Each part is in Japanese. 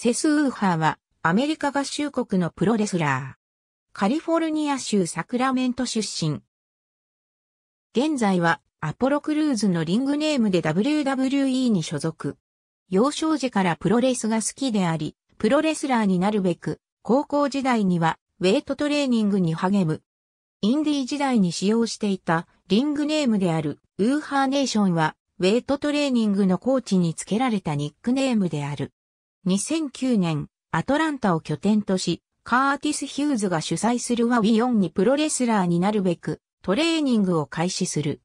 セス・ウーハーはアメリカ合衆国のプロレスラー。カリフォルニア州サクラメント出身。現在はアポロクルーズのリングネームで WWE に所属。幼少時からプロレスが好きであり、プロレスラーになるべく、高校時代にはウェイトトレーニングに励む。インディー時代に使用していたリングネームであるウーハーネーションはウェイトトレーニングのコーチにつけられたニックネームである。2009年、アトランタを拠点とし、カーティス・ヒューズが主催するワウィ4にプロレスラーになるべく、トレーニングを開始する。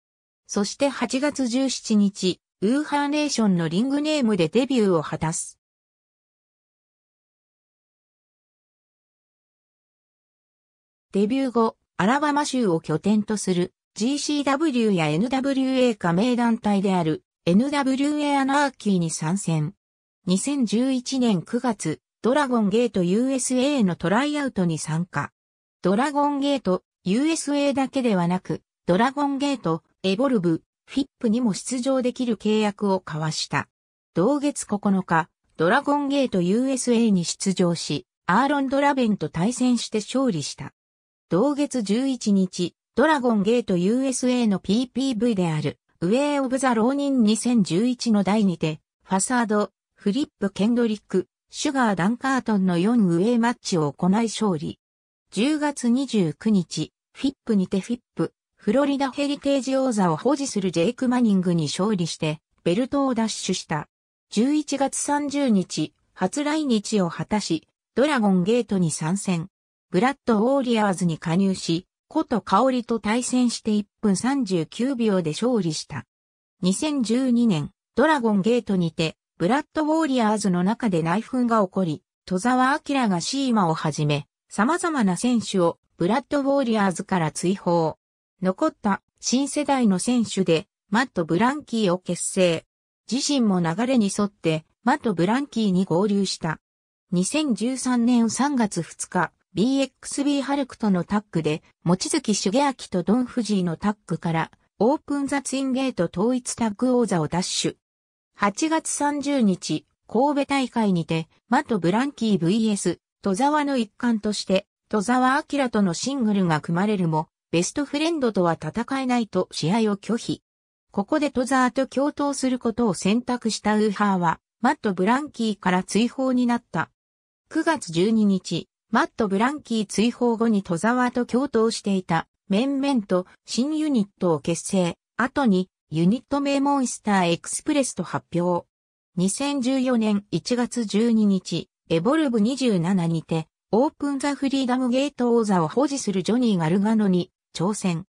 そして8月17日、ウーハンレーションのリングネームでデビューを果たす。デビュー後、アラバマ州を拠点とする GCW や NWA 加盟団体である NWA アナーキーに参戦。2011年9月、ドラゴンゲート USA のトライアウトに参加。ドラゴンゲート USA だけではなく、ドラゴンゲート、エボルブ、フィップにも出場できる契約を交わした。同月9日、ドラゴンゲート USA に出場し、アーロン・ドラベンと対戦して勝利した。同月11日、ドラゴンゲート USA の PPV である、ウェイ・オブ・ザ・ローニン2011の第2手、ファサード、フリップ・ケンドリック、シュガー・ダンカートンの4ウェイマッチを行い勝利。10月29日、フィップにてフィップ、フロリダヘリテージ王座を保持するジェイク・マニングに勝利して、ベルトを奪取した。11月30日、初来日を果たし、ドラゴンゲートに参戦。ブラッド・ウォーリアーズに加入し、ことオリと対戦して1分39秒で勝利した。2012年、ドラゴンゲートにて、ブラッドウォーリアーズの中で内紛が起こり、戸沢明がシーマをはじめ、様々な選手をブラッドウォーリアーズから追放。残った新世代の選手で、マット・ブランキーを結成。自身も流れに沿って、マット・ブランキーに合流した。2013年3月2日、BXB ハルクとのタッグで、望月茂明とドン・フジーのタッグから、オープン・ザ・ツインゲート統一タッグ王座を奪取。8月30日、神戸大会にて、マト・ブランキー VS、戸沢の一環として、戸沢明とのシングルが組まれるも、ベストフレンドとは戦えないと試合を拒否。ここで戸沢と共闘することを選択したウーハーは、マット・ブランキーから追放になった。9月12日、マット・ブランキー追放後に戸沢と共闘していた、面々と新ユニットを結成。後にユニット名モンスターエクスプレスと発表。2014年1月12日、エボルブ27にて、オープンザフリーダムゲート王座を保持するジョニー・ガルガノに挑戦。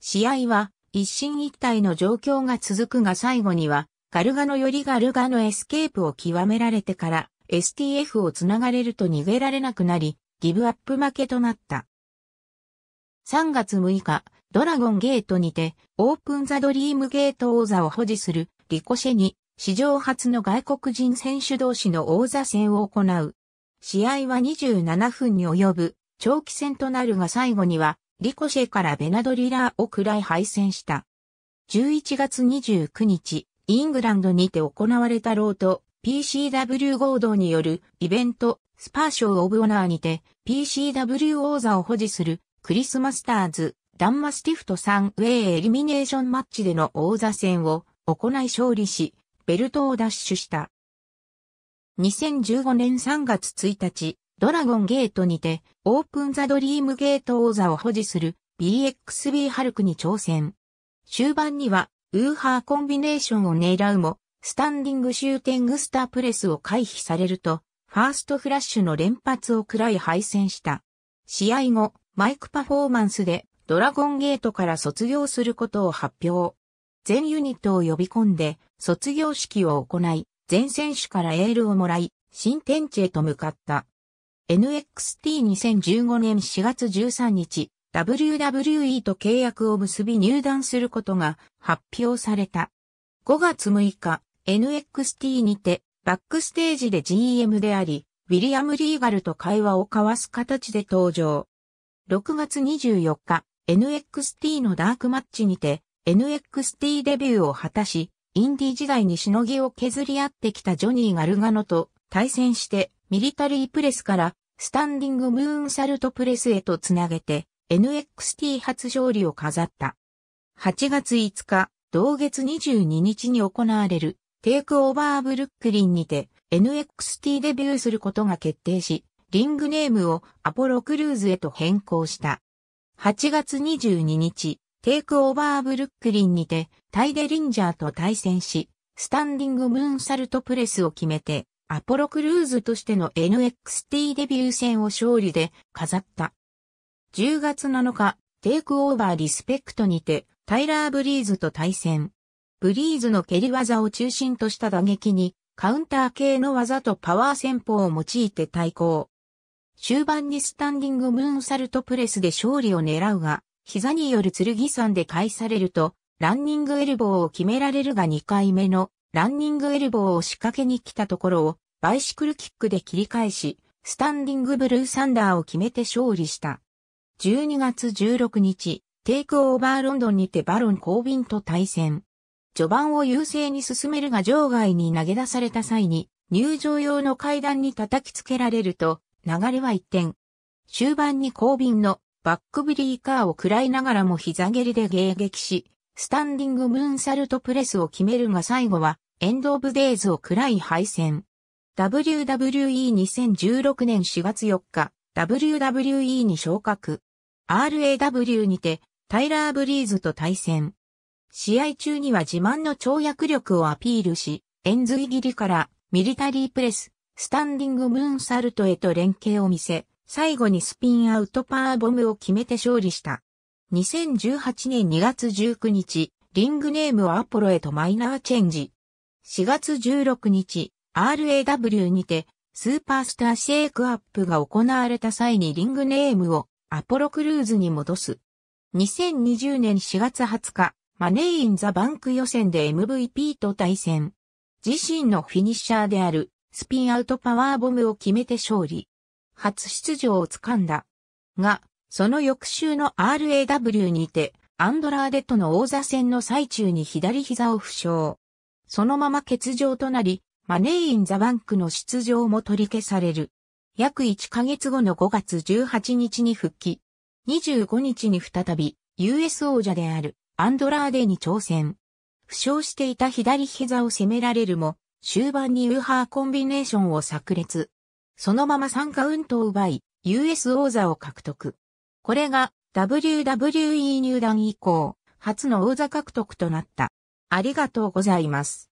試合は一進一退の状況が続くが最後には、ガルガノよりガルガノエスケープを極められてから STF を繋がれると逃げられなくなり、ギブアップ負けとなった。3月6日、ドラゴンゲートにて、オープンザドリームゲート王座を保持するリコシェに、史上初の外国人選手同士の王座戦を行う。試合は27分に及ぶ長期戦となるが最後には、リコシェからベナドリラーを喰らい敗戦した。11月29日、イングランドにて行われたロート PCW 合同によるイベントスパーショーオブオナーにて PCW 王座を保持するクリスマスターズダンマスティフト3ウェイエリミネーションマッチでの王座戦を行い勝利し、ベルトを奪取した。2015年3月1日、ドラゴンゲートにて、オープンザドリームゲート王座を保持する BXB ハルクに挑戦。終盤には、ウーハーコンビネーションを狙うも、スタンディングシューティングスタープレスを回避されると、ファーストフラッシュの連発を喰らい敗戦した。試合後、マイクパフォーマンスでドラゴンゲートから卒業することを発表。全ユニットを呼び込んで、卒業式を行い、全選手からエールをもらい、新天地へと向かった。NXT2015 年4月13日、WWE と契約を結び入団することが発表された。5月6日、NXT にて、バックステージで GM であり、ウィリアム・リーガルと会話を交わす形で登場。6月24日、NXT のダークマッチにて NXT デビューを果たし、インディ時代にしのぎを削り合ってきたジョニー・ガルガノと対戦してミリタリープレスからスタンディングムーンサルトプレスへとつなげて NXT 初勝利を飾った。8月5日、同月22日に行われるテイクオーバーブルックリンにて NXT デビューすることが決定し、リングネームをアポロクルーズへと変更した。8月22日、テイクオーバーブルックリンにて、タイデリンジャーと対戦し、スタンディングムーンサルトプレスを決めて、アポロクルーズとしての NXT デビュー戦を勝利で飾った。10月7日、テイクオーバーリスペクトにて、タイラー・ブリーズと対戦。ブリーズの蹴り技を中心とした打撃に、カウンター系の技とパワー戦法を用いて対抗。終盤にスタンディングムーンサルトプレスで勝利を狙うが、膝による剣山で返されると、ランニングエルボーを決められるが2回目のランニングエルボーを仕掛けに来たところをバイシクルキックで切り返し、スタンディングブルーサンダーを決めて勝利した。12月16日、テイクオーバーロンドンにてバロン・コービンと対戦。序盤を優勢に進めるが場外に投げ出された際に、入場用の階段に叩きつけられると、流れは一転。終盤に後便のバックブリーカーを食らいながらも膝蹴りで迎撃し、スタンディングムーンサルトプレスを決めるが最後はエンド・オブ・デイズを食らい敗戦。WWE2016 年4月4日、WWE に昇格。RAW にて、タイラー・ブリーズと対戦。試合中には自慢の跳躍力をアピールし、エンズイギリからミリタリープレス、スタンディングムーンサルトへと連携を見せ、最後にスピンアウトパーボムを決めて勝利した。2018年2月19日、リングネームはアポロへとマイナーチェンジ。4月16日、RAW にて、スーパースターシェイクアップが行われた際にリングネームをアポロクルーズに戻す。2020年4月20日、マネーインザバンク予選で MVP と対戦。自身のフィニッシャーであるスピンアウトパワーボムを決めて勝利。初出場をつかんだ。が、その翌週の RAW にて、アンドラーデとの王座戦の最中に左膝を負傷。そのまま欠場となり、マネーインザバンクの出場も取り消される。約1ヶ月後の5月18日に復帰。25日に再び、US 王者であるアンドラーデに挑戦。負傷していた左膝を攻められるも、終盤にウーハーコンビネーションを炸裂。そのまま3カウントを奪い、US 王座を獲得。これが WWE 入団以降、初の王座獲得となった。ありがとうございます。